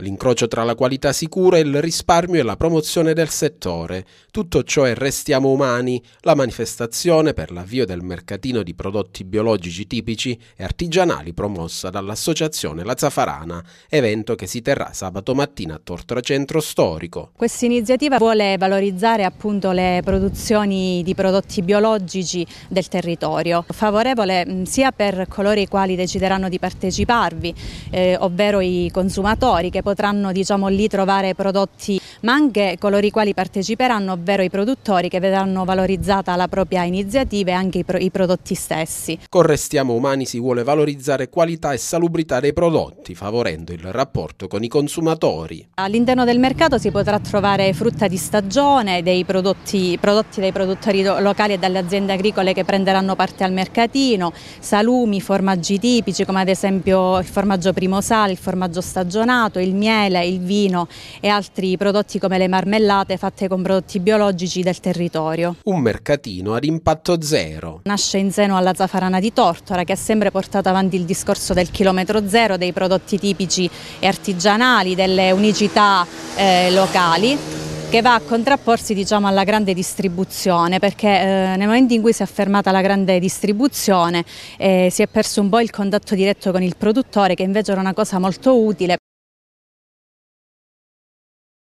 L'incrocio tra la qualità sicura, il risparmio e la promozione del settore. Tutto ciò è Restiamo Umani, la manifestazione per l'avvio del mercatino di prodotti biologici tipici e artigianali promossa dall'Associazione La Zafarana, evento che si terrà sabato mattina a Tortora Centro Storico. Questa iniziativa vuole valorizzare appunto le produzioni di prodotti biologici del territorio, favorevole mm, sia per coloro i quali decideranno di parteciparvi, eh, ovvero i consumatori che potranno diciamo, lì trovare prodotti ma anche coloro i quali parteciperanno, ovvero i produttori che vedranno valorizzata la propria iniziativa e anche i, pro i prodotti stessi. Con Restiamo Umani si vuole valorizzare qualità e salubrità dei prodotti, favorendo il rapporto con i consumatori. All'interno del mercato si potrà trovare frutta di stagione, dei prodotti, prodotti dai produttori locali e dalle aziende agricole che prenderanno parte al mercatino, salumi, formaggi tipici come ad esempio il formaggio primo sale, il formaggio stagionato, il miele, il vino e altri prodotti come le marmellate fatte con prodotti biologici del territorio. Un mercatino ad impatto zero. Nasce in seno alla Zafarana di Tortora che ha sempre portato avanti il discorso del chilometro zero, dei prodotti tipici e artigianali, delle unicità eh, locali che va a contrapporsi diciamo, alla grande distribuzione perché eh, nel momento in cui si è affermata la grande distribuzione eh, si è perso un po' il contatto diretto con il produttore che invece era una cosa molto utile.